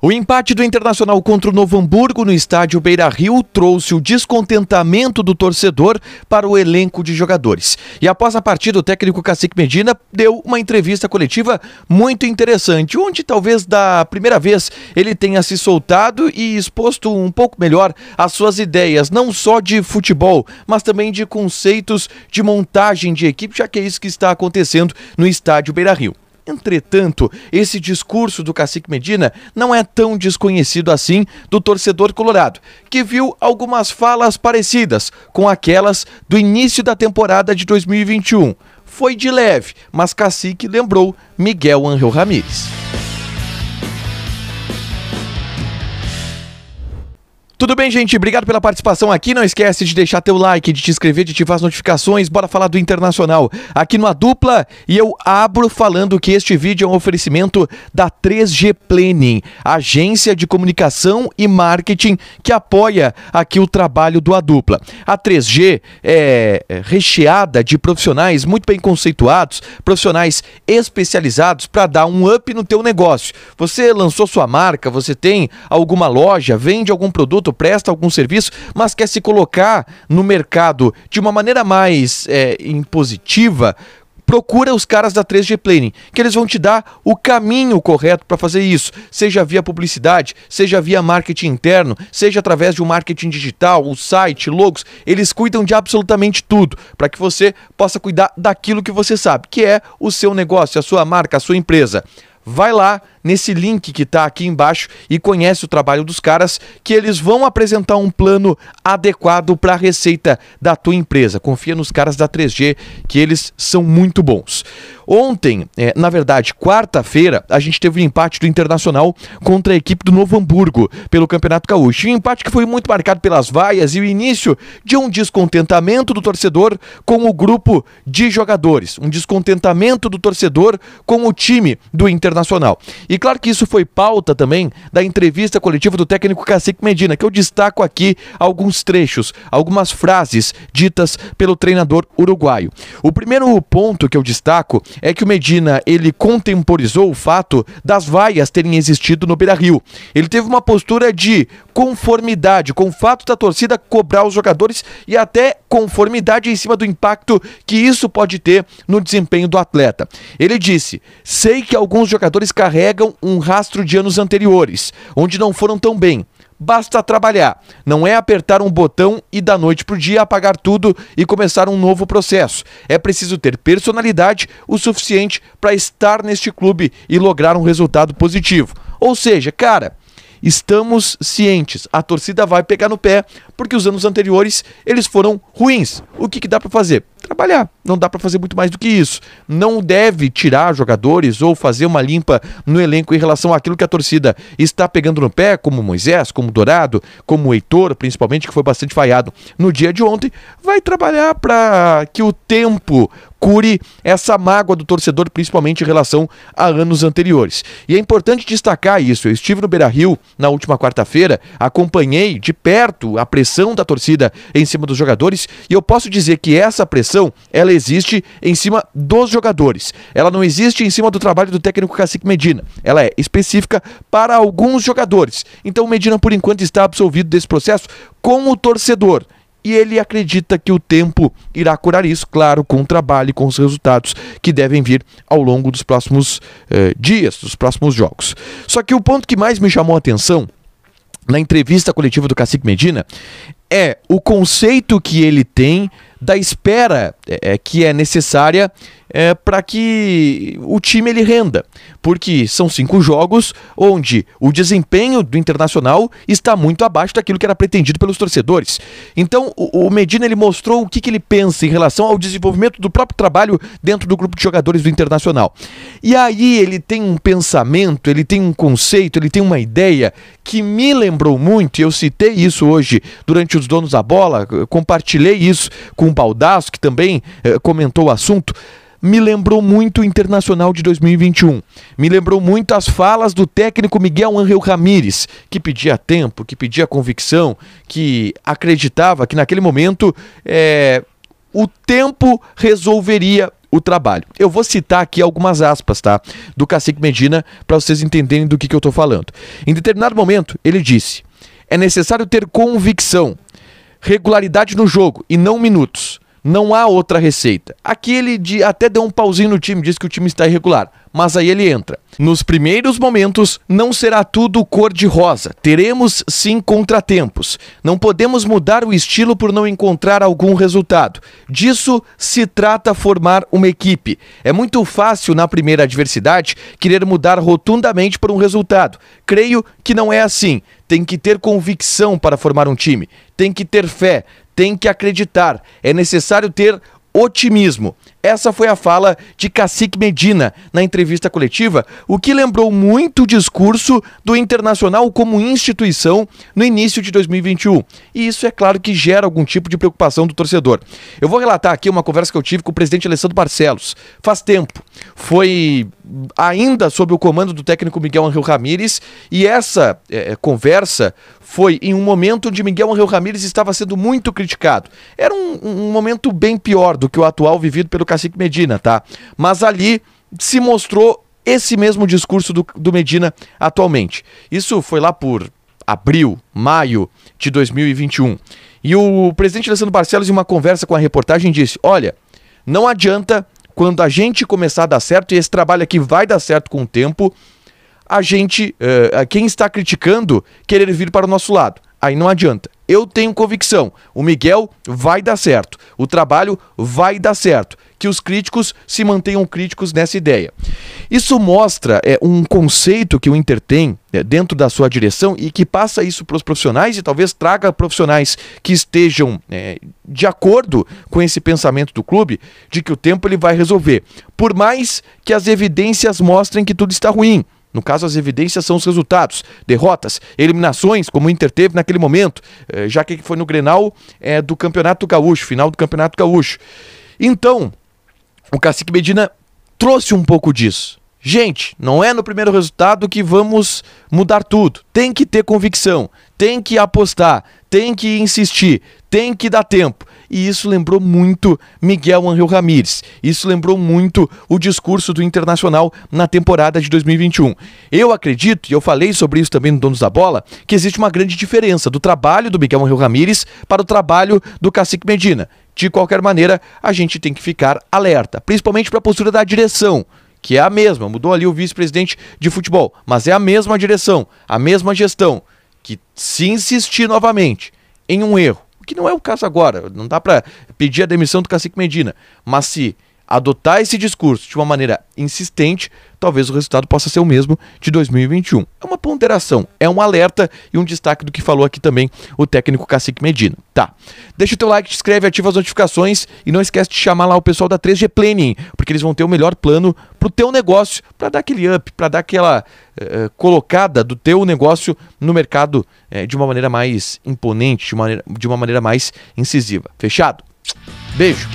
O empate do Internacional contra o Novo Hamburgo no estádio Beira Rio trouxe o descontentamento do torcedor para o elenco de jogadores. E após a partida, o técnico Cacique Medina deu uma entrevista coletiva muito interessante, onde talvez da primeira vez ele tenha se soltado e exposto um pouco melhor as suas ideias, não só de futebol, mas também de conceitos de montagem de equipe, já que é isso que está acontecendo no estádio Beira Rio. Entretanto, esse discurso do cacique Medina não é tão desconhecido assim do torcedor colorado, que viu algumas falas parecidas com aquelas do início da temporada de 2021. Foi de leve, mas cacique lembrou Miguel Angel Ramírez. Tudo bem, gente? Obrigado pela participação aqui. Não esquece de deixar teu like, de te inscrever, de ativar as notificações. Bora falar do Internacional aqui no A Dupla. E eu abro falando que este vídeo é um oferecimento da 3G Planning, agência de comunicação e marketing que apoia aqui o trabalho do A Dupla. A 3G é recheada de profissionais muito bem conceituados, profissionais especializados para dar um up no teu negócio. Você lançou sua marca, você tem alguma loja, vende algum produto, presta algum serviço, mas quer se colocar no mercado de uma maneira mais é, impositiva, procura os caras da 3G Planning, que eles vão te dar o caminho correto para fazer isso, seja via publicidade, seja via marketing interno, seja através de um marketing digital, o site, logos, eles cuidam de absolutamente tudo, para que você possa cuidar daquilo que você sabe, que é o seu negócio, a sua marca, a sua empresa. Vai lá, nesse link que está aqui embaixo e conhece o trabalho dos caras, que eles vão apresentar um plano adequado para a receita da tua empresa. Confia nos caras da 3G, que eles são muito bons. Ontem, é, na verdade, quarta-feira, a gente teve um empate do Internacional contra a equipe do Novo Hamburgo pelo Campeonato Gaúcho. Um empate que foi muito marcado pelas vaias e o início de um descontentamento do torcedor com o grupo de jogadores. Um descontentamento do torcedor com o time do Internacional. E e claro que isso foi pauta também da entrevista coletiva do técnico Cacique Medina, que eu destaco aqui alguns trechos, algumas frases ditas pelo treinador uruguaio. O primeiro ponto que eu destaco é que o Medina, ele contemporizou o fato das vaias terem existido no Beira-Rio. Ele teve uma postura de conformidade com o fato da torcida cobrar os jogadores e até conformidade em cima do impacto que isso pode ter no desempenho do atleta. Ele disse: Sei que alguns jogadores carregam um rastro de anos anteriores, onde não foram tão bem basta trabalhar. Não é apertar um botão e da noite para o dia apagar tudo e começar um novo processo. É preciso ter personalidade o suficiente para estar neste clube e lograr um resultado positivo. Ou seja, cara, estamos cientes, a torcida vai pegar no pé, porque os anos anteriores eles foram ruins. O que, que dá para fazer? trabalhar. Não dá para fazer muito mais do que isso. Não deve tirar jogadores ou fazer uma limpa no elenco em relação àquilo que a torcida está pegando no pé, como Moisés, como Dourado, como Heitor, principalmente, que foi bastante falhado no dia de ontem. Vai trabalhar para que o tempo cure essa mágoa do torcedor, principalmente em relação a anos anteriores. E é importante destacar isso. Eu estive no Beira Rio na última quarta-feira, acompanhei de perto a pressão da torcida em cima dos jogadores e eu posso dizer que essa pressão pressão, ela existe em cima dos jogadores. Ela não existe em cima do trabalho do técnico Cacique Medina. Ela é específica para alguns jogadores. Então o Medina, por enquanto, está absolvido desse processo com o torcedor e ele acredita que o tempo irá curar isso, claro, com o trabalho e com os resultados que devem vir ao longo dos próximos eh, dias, dos próximos jogos. Só que o ponto que mais me chamou a atenção na entrevista coletiva do Cacique Medina é o conceito que ele tem da espera é, é, que é necessária é, para que o time ele renda, porque são cinco jogos onde o desempenho do Internacional está muito abaixo daquilo que era pretendido pelos torcedores. Então o, o Medina ele mostrou o que, que ele pensa em relação ao desenvolvimento do próprio trabalho dentro do grupo de jogadores do Internacional. E aí ele tem um pensamento, ele tem um conceito, ele tem uma ideia que me lembrou muito. E eu citei isso hoje durante os donos da bola, compartilhei isso com um Baldasso, que também eh, comentou o assunto, me lembrou muito o Internacional de 2021. Me lembrou muito as falas do técnico Miguel Angel Ramírez, que pedia tempo, que pedia convicção, que acreditava que naquele momento eh, o tempo resolveria o trabalho. Eu vou citar aqui algumas aspas, tá? Do Cacique Medina, para vocês entenderem do que, que eu estou falando. Em determinado momento, ele disse: é necessário ter convicção regularidade no jogo e não minutos. Não há outra receita. Aqui ele de, até deu um pauzinho no time, diz que o time está irregular. Mas aí ele entra. Nos primeiros momentos, não será tudo cor-de-rosa. Teremos sim contratempos. Não podemos mudar o estilo por não encontrar algum resultado. Disso se trata formar uma equipe. É muito fácil, na primeira adversidade, querer mudar rotundamente por um resultado. Creio que não é assim. Tem que ter convicção para formar um time. Tem que ter fé tem que acreditar, é necessário ter otimismo. Essa foi a fala de Cacique Medina na entrevista coletiva, o que lembrou muito o discurso do Internacional como instituição no início de 2021. E isso é claro que gera algum tipo de preocupação do torcedor. Eu vou relatar aqui uma conversa que eu tive com o presidente Alessandro Barcelos. Faz tempo. Foi ainda sob o comando do técnico Miguel Angel Ramírez, e essa é, conversa foi em um momento onde Miguel Angel Ramírez estava sendo muito criticado. Era um, um momento bem pior do que o atual vivido pelo Cacique Medina, tá? Mas ali se mostrou esse mesmo discurso do, do Medina atualmente. Isso foi lá por abril, maio de 2021. E o presidente Alessandro Barcelos, em uma conversa com a reportagem, disse: Olha, não adianta quando a gente começar a dar certo, e esse trabalho aqui vai dar certo com o tempo, a gente, uh, quem está criticando, querer vir para o nosso lado. Aí não adianta. Eu tenho convicção, o Miguel vai dar certo, o trabalho vai dar certo que os críticos se mantenham críticos nessa ideia. Isso mostra é, um conceito que o Inter tem é, dentro da sua direção e que passa isso para os profissionais e talvez traga profissionais que estejam é, de acordo com esse pensamento do clube de que o tempo ele vai resolver, por mais que as evidências mostrem que tudo está ruim. No caso, as evidências são os resultados, derrotas, eliminações, como o Inter teve naquele momento, é, já que foi no Grenal é, do Campeonato Gaúcho, final do Campeonato Gaúcho. Então, o Cacique Medina trouxe um pouco disso. Gente, não é no primeiro resultado que vamos mudar tudo. Tem que ter convicção, tem que apostar, tem que insistir, tem que dar tempo. E isso lembrou muito Miguel Angel Ramírez. Isso lembrou muito o discurso do Internacional na temporada de 2021. Eu acredito, e eu falei sobre isso também no Donos da Bola, que existe uma grande diferença do trabalho do Miguel Angel Ramírez para o trabalho do Cacique Medina de qualquer maneira, a gente tem que ficar alerta, principalmente para a postura da direção que é a mesma, mudou ali o vice-presidente de futebol, mas é a mesma direção, a mesma gestão, que se insistir novamente em um erro, que não é o caso agora, não dá para pedir a demissão do Cacique Medina, mas se adotar esse discurso de uma maneira insistente, talvez o resultado possa ser o mesmo de 2021. É uma ponderação, é um alerta e um destaque do que falou aqui também o técnico Cacique Medina. Tá. Deixa o teu like, te inscreve, ativa as notificações e não esquece de chamar lá o pessoal da 3G Planning, porque eles vão ter o melhor plano pro teu negócio, para dar aquele up, para dar aquela uh, colocada do teu negócio no mercado uh, de uma maneira mais imponente, de uma maneira, de uma maneira mais incisiva. Fechado? Beijo.